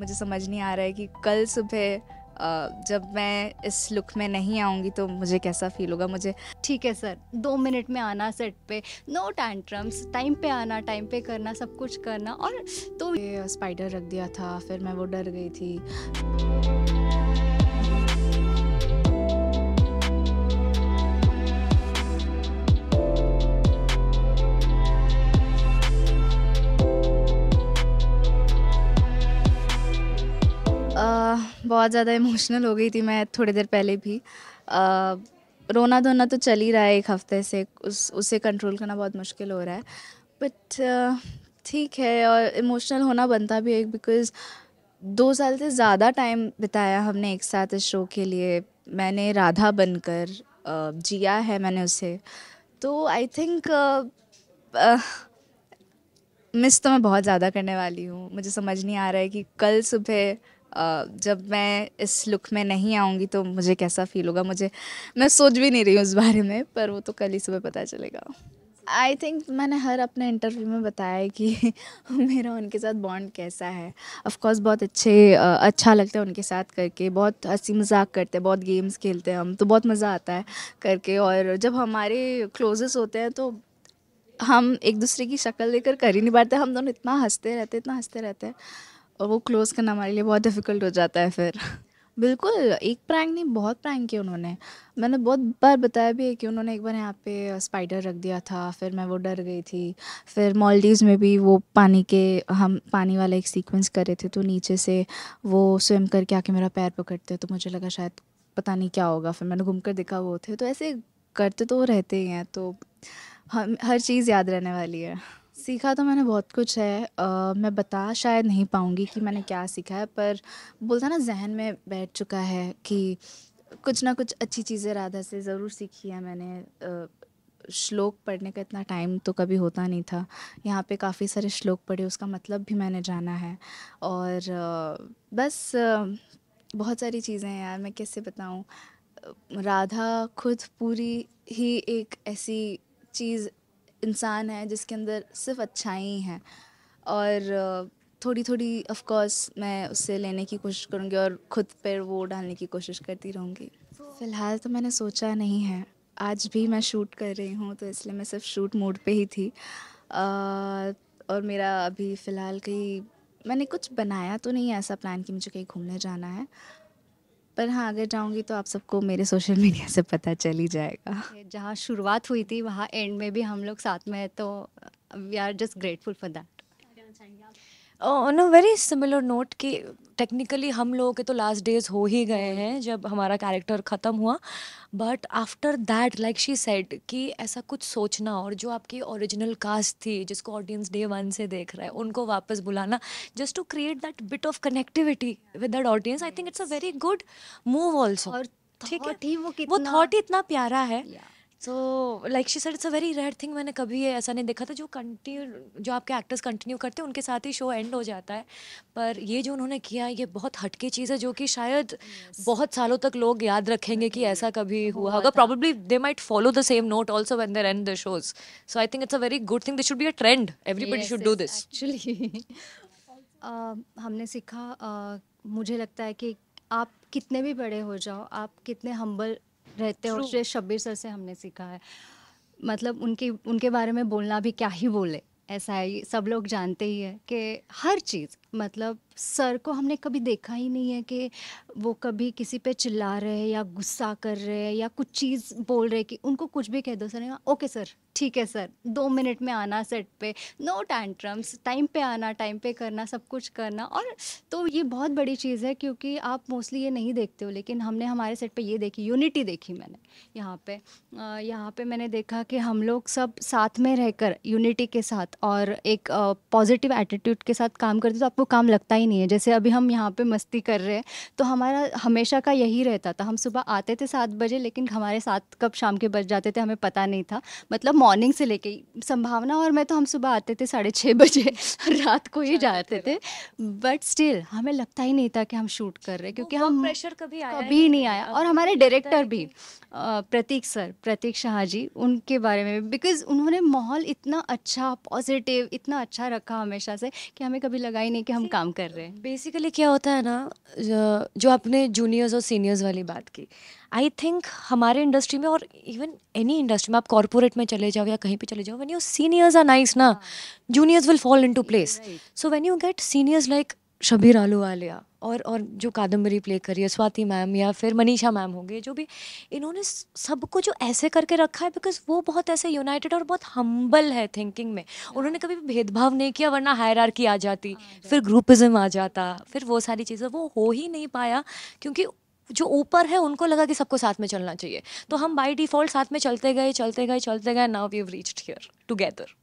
मुझे समझ नहीं आ रहा है कि कल सुबह जब मैं इस लुक में नहीं आऊँगी तो मुझे कैसा फील होगा मुझे ठीक है सर दो मिनट में आना सेट पे नो टैंट्रम्स टाइम पे आना टाइम पे करना सब कुछ करना और तो स्पाइडर रख दिया था फिर मैं वो डर गई थी बहुत ज़्यादा इमोशनल हो गई थी मैं थोड़ी देर पहले भी आ, रोना धोना तो चल ही रहा है एक हफ्ते से उस उसे कंट्रोल करना बहुत मुश्किल हो रहा है बट ठीक है और इमोशनल होना बनता भी है बिकॉज़ दो साल से ज़्यादा टाइम बिताया हमने एक साथ इस शो के लिए मैंने राधा बनकर जिया है मैंने उसे तो आई थिंक मिस तो मैं बहुत ज़्यादा करने वाली हूँ मुझे समझ नहीं आ रहा है कि कल सुबह जब मैं इस लुक में नहीं आऊँगी तो मुझे कैसा फील होगा मुझे मैं सोच भी नहीं रही हूँ उस बारे में पर वो तो कल ही सुबह पता चलेगा आई थिंक मैंने हर अपने इंटरव्यू में बताया कि मेरा उनके साथ बॉन्ड कैसा है ऑफकोर्स बहुत अच्छे अच्छा लगता है उनके साथ करके बहुत हंसी मजाक करते हैं बहुत गेम्स खेलते हैं हम तो बहुत मज़ा आता है करके और जब हमारे क्लोजेस होते हैं तो हम एक दूसरे की शक्ल देकर कर ही नहीं पाते हम दोनों इतना हंसते रहते इतना हंसते रहते हैं और वो क्लोज़ करना हमारे लिए बहुत डिफ़िकल्ट हो जाता है फिर बिल्कुल एक प्रैंक नहीं बहुत प्रैंक किए उन्होंने मैंने बहुत बार बताया भी है कि उन्होंने एक बार यहाँ पे स्पाइडर रख दिया था फिर मैं वो डर गई थी फिर मॉलडीव में भी वो पानी के हम पानी वाला एक सीक्वेंस कर रहे थे तो नीचे से वो स्विम करके आके मेरा पैर पकड़ते तो मुझे लगा शायद पता नहीं क्या होगा फिर मैंने घूम कर देखा वो थे तो ऐसे करते तो रहते ही हैं तो हम हर चीज़ याद रहने वाली है सीखा तो मैंने बहुत कुछ है आ, मैं बता शायद नहीं पाऊँगी कि मैंने क्या सीखा है पर बोलता ना ज़हन में बैठ चुका है कि कुछ ना कुछ अच्छी चीज़ें राधा से ज़रूर सीखी है मैंने आ, श्लोक पढ़ने का इतना टाइम तो कभी होता नहीं था यहाँ पे काफ़ी सारे श्लोक पढ़े उसका मतलब भी मैंने जाना है और आ, बस आ, बहुत सारी चीज़ें हैं यार मैं कैसे बताऊँ राधा खुद पूरी ही एक ऐसी चीज़ इंसान है जिसके अंदर सिर्फ अच्छाई हैं और थोड़ी थोड़ी ऑफ कोर्स मैं उससे लेने की कोशिश करूँगी और खुद पर वो डालने की कोशिश करती रहूँगी फ़िलहाल तो मैंने सोचा नहीं है आज भी मैं शूट कर रही हूँ तो इसलिए मैं सिर्फ शूट मोड पे ही थी आ, और मेरा अभी फ़िलहाल कहीं मैंने कुछ बनाया तो नहीं है ऐसा प्लान कि मुझे कहीं घूमने जाना है पर हाँ अगर जाऊँगी तो आप सबको मेरे सोशल मीडिया से पता चल ही जाएगा जहाँ शुरुआत हुई थी वहाँ एंड में भी हम लोग साथ में है तो we are just grateful for that on a very similar note कि टेक्निकली हम लोगों के तो लास्ट डेज हो ही गए हैं जब हमारा कैरेक्टर ख़त्म हुआ but after that like she said कि ऐसा कुछ सोचना और जो आपकी ओरिजिनल कास्ट थी जिसको ऑडियंस डे वन से देख रहा है उनको वापस बुलाना just to create that bit of connectivity with that audience I think it's a very good move also ठीक है वो वो थॉट ही इतना प्यारा है yeah. So like she sir it's a very rare thing मैंने कभी ऐसा नहीं देखा था जो कंटिन्यू जो आपके एक्टर्स कंटिन्यू करते हैं उनके साथ ही शो एंड हो जाता है पर ये जो उन्होंने किया ये बहुत हटके चीज़ है जो कि शायद yes. बहुत सालों तक लोग याद रखेंगे कि ऐसा कभी हुआ होगा probably they might follow the same note also when they end the shows so I think it's a very good thing this should be a trend everybody should do this actually हमने सीखा uh, मुझे लगता है कि आप कितने भी बड़े हो जाओ आप कितने हम्बल रहते हैं और शब्बीर सर से हमने सीखा है मतलब उनकी उनके बारे में बोलना भी क्या ही बोले ऐसा है सब लोग जानते ही है कि हर चीज़ मतलब सर को हमने कभी देखा ही नहीं है कि वो कभी किसी पे चिल्ला रहे या गुस्सा कर रहे या कुछ चीज़ बोल रहे कि उनको कुछ भी कह दो सर ओके सर ठीक है सर दो मिनट में आना सेट पे नो टैंट्रम्स टाइम पे आना टाइम पे करना सब कुछ करना और तो ये बहुत बड़ी चीज़ है क्योंकि आप मोस्टली ये नहीं देखते हो लेकिन हमने हमारे सेट पे ये देखी यूनिटी देखी मैंने यहाँ पे यहाँ पे मैंने देखा कि हम लोग सब साथ में रहकर यूनिटी के साथ और एक पॉजिटिव एटीट्यूड के साथ काम करते तो आप वो काम लगता ही नहीं है जैसे अभी हम यहाँ पे मस्ती कर रहे हैं तो हमारा हमेशा का यही रहता था हम सुबह आते थे सात बजे लेकिन हमारे सात कब शाम के बज जाते थे हमें पता नहीं था मतलब मॉर्निंग से लेके संभावना और मैं तो हम सुबह आते थे साढ़े छः बजे रात को ही जाते थे बट स्टिल हमें लगता ही नहीं था कि हम शूट कर रहे क्योंकि तो हम प्रेशर कभी आया कभी नहीं आया और तो हमारे डायरेक्टर भी प्रतीक सर प्रतीक शाह जी उनके बारे में बिकॉज उन्होंने माहौल इतना अच्छा पॉजिटिव इतना अच्छा रखा हमेशा से कि हमें कभी लगा ही नहीं कि हम काम कर रहे हैं बेसिकली क्या होता है ना जो आपने जूनियर्स और सीनियर्स वाली बात की आई थिंक हमारे इंडस्ट्री में और इवन एनी इंडस्ट्री में आप कॉरपोरेट में चले जाओ या कहीं पे चले जाओ when you seniors are nice ना juniors will fall into place so when you get seniors like Shabir Ahluwalia और और जो कादम्बरी प्ले करी है स्वाति मैम या फिर मनीषा मैम होंगे जो भी इन्होंने सबको जो ऐसे करके रखा है बिकॉज वो बहुत ऐसे यूनाइटेड और बहुत हम्बल है थिंकिंग में उन्होंने कभी भी भेदभाव नहीं किया वरना हायर आ जाती हाँ, फिर ग्रुपिज्म आ जाता फिर वो सारी चीज़ें वो हो ही नहीं पाया क्योंकि जो ऊपर है उनको लगा कि सबको साथ में चलना चाहिए तो हम बाई डिफ़ॉल्ट साथ में चलते गए चलते गए चलते गए now we have reached here together